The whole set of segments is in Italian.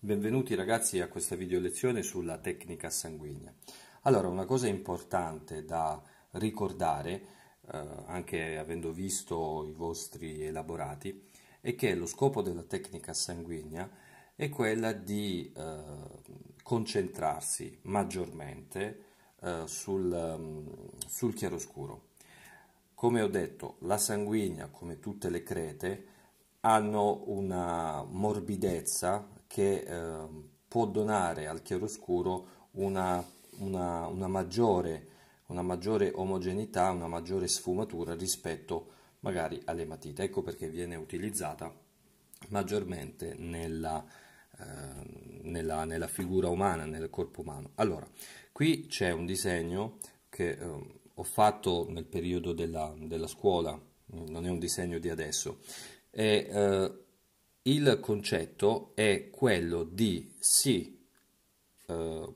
Benvenuti ragazzi a questa video lezione sulla tecnica sanguigna. Allora, una cosa importante da ricordare, eh, anche avendo visto i vostri elaborati, è che lo scopo della tecnica sanguigna è quella di eh, concentrarsi maggiormente eh, sul, mm, sul chiaroscuro. Come ho detto, la sanguigna, come tutte le crete, hanno una morbidezza che eh, può donare al chiaroscuro una, una, una, maggiore, una maggiore omogeneità, una maggiore sfumatura rispetto magari alle matite. Ecco perché viene utilizzata maggiormente nella, eh, nella, nella figura umana, nel corpo umano. Allora, qui c'è un disegno che eh, ho fatto nel periodo della, della scuola, non è un disegno di adesso, e, eh, il concetto è quello di sì eh,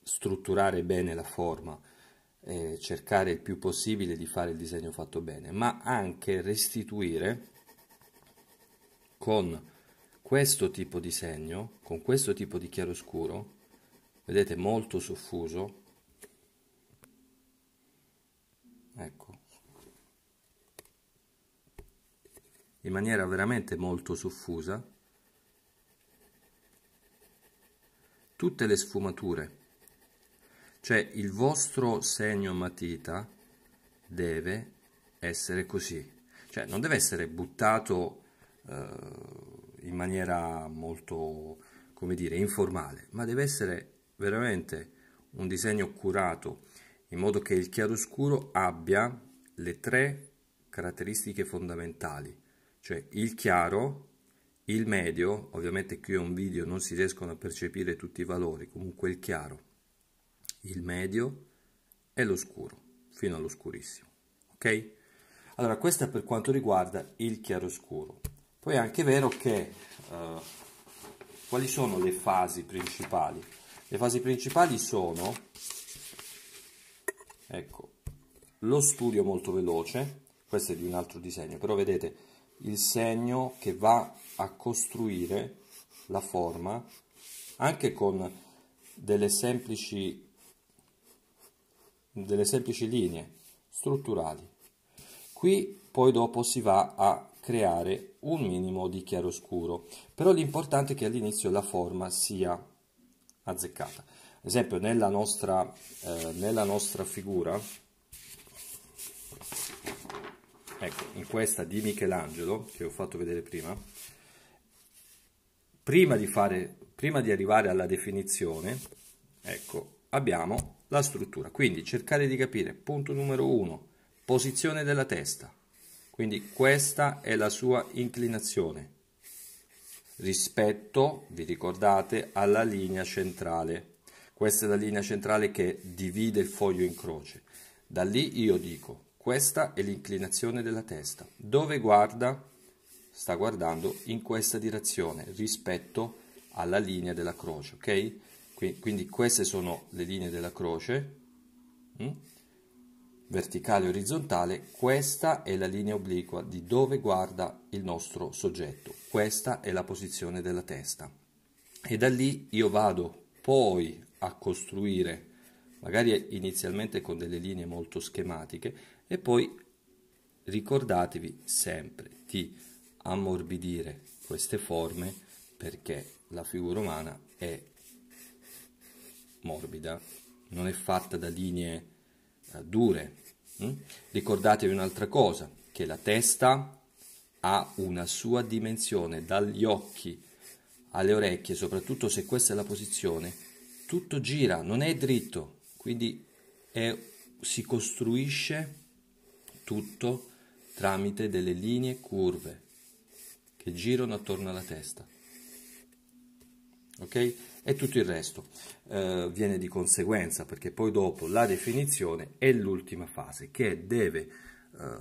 strutturare bene la forma, eh, cercare il più possibile di fare il disegno fatto bene, ma anche restituire con questo tipo di segno, con questo tipo di chiaroscuro, vedete molto soffuso, in maniera veramente molto soffusa tutte le sfumature cioè il vostro segno matita deve essere così cioè non deve essere buttato eh, in maniera molto come dire informale ma deve essere veramente un disegno curato in modo che il chiaroscuro abbia le tre caratteristiche fondamentali cioè il chiaro, il medio, ovviamente qui è un video, non si riescono a percepire tutti i valori, comunque il chiaro, il medio e lo scuro, fino all'oscurissimo, ok? Allora, questo è per quanto riguarda il chiaroscuro. Poi è anche vero che eh, quali sono le fasi principali? Le fasi principali sono, ecco, lo studio molto veloce, questo è di un altro disegno, però vedete, il segno che va a costruire la forma anche con delle semplici, delle semplici linee strutturali. Qui poi dopo si va a creare un minimo di chiaroscuro, però l'importante è che all'inizio la forma sia azzeccata. Ad esempio nella nostra, eh, nella nostra figura Ecco, in questa di Michelangelo, che ho fatto vedere prima, prima di, fare, prima di arrivare alla definizione, ecco, abbiamo la struttura. Quindi cercare di capire, punto numero uno, posizione della testa. Quindi questa è la sua inclinazione rispetto, vi ricordate, alla linea centrale. Questa è la linea centrale che divide il foglio in croce. Da lì io dico questa è l'inclinazione della testa. Dove guarda? Sta guardando in questa direzione rispetto alla linea della croce, ok? Quindi queste sono le linee della croce, mh? Mm? verticale e orizzontale, questa è la linea obliqua di dove guarda il nostro soggetto, questa è la posizione della testa. E da lì io vado poi a costruire, magari inizialmente con delle linee molto schematiche, e poi ricordatevi sempre di ammorbidire queste forme perché la figura umana è morbida, non è fatta da linee eh, dure. Mm? Ricordatevi un'altra cosa, che la testa ha una sua dimensione, dagli occhi alle orecchie, soprattutto se questa è la posizione, tutto gira, non è dritto, quindi è, si costruisce tutto tramite delle linee curve che girano attorno alla testa. Ok? E tutto il resto eh, viene di conseguenza perché poi dopo la definizione è l'ultima fase che deve, eh,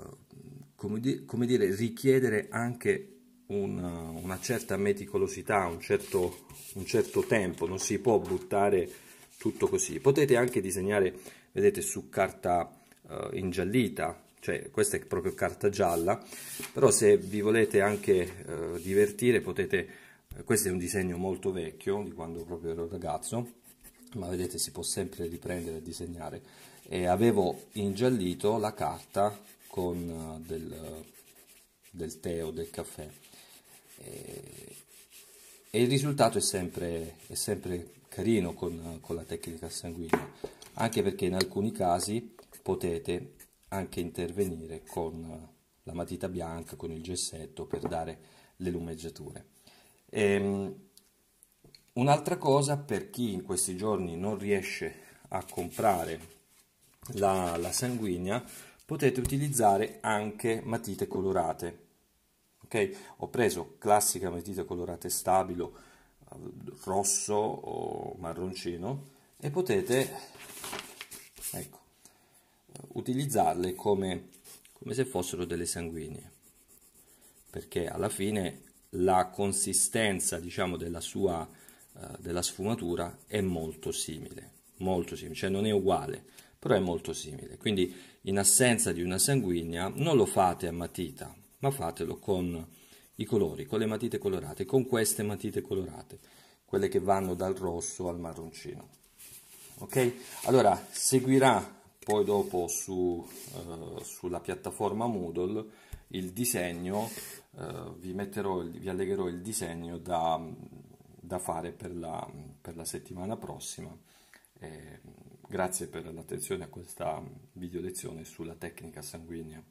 come, di come, dire, richiedere anche una, eh, una certa meticolosità, un certo, un certo tempo, non si può buttare tutto così. Potete anche disegnare, vedete, su carta eh, ingiallita, cioè questa è proprio carta gialla però se vi volete anche eh, divertire potete eh, questo è un disegno molto vecchio di quando proprio ero ragazzo ma vedete si può sempre riprendere e disegnare e avevo ingiallito la carta con eh, del, del tè o del caffè e, e il risultato è sempre, è sempre carino con, con la tecnica sanguigna anche perché in alcuni casi potete anche intervenire con la matita bianca, con il gessetto per dare le lumeggiature. Ehm, Un'altra cosa per chi in questi giorni non riesce a comprare la, la sanguigna, potete utilizzare anche matite colorate. Okay? Ho preso classica matita colorata stabilo, eh, rosso o marroncino e potete utilizzarle come, come se fossero delle sanguigne perché alla fine la consistenza diciamo, della sua eh, della sfumatura è molto simile, molto simile, cioè non è uguale, però è molto simile. Quindi in assenza di una sanguigna non lo fate a matita, ma fatelo con i colori, con le matite colorate, con queste matite colorate, quelle che vanno dal rosso al marroncino. Ok? Allora seguirà poi dopo su, eh, sulla piattaforma Moodle il disegno, eh, vi, metterò, vi allegherò il disegno da, da fare per la, per la, settimana prossima. Eh, grazie per l'attenzione a questa video lezione sulla tecnica sanguigna.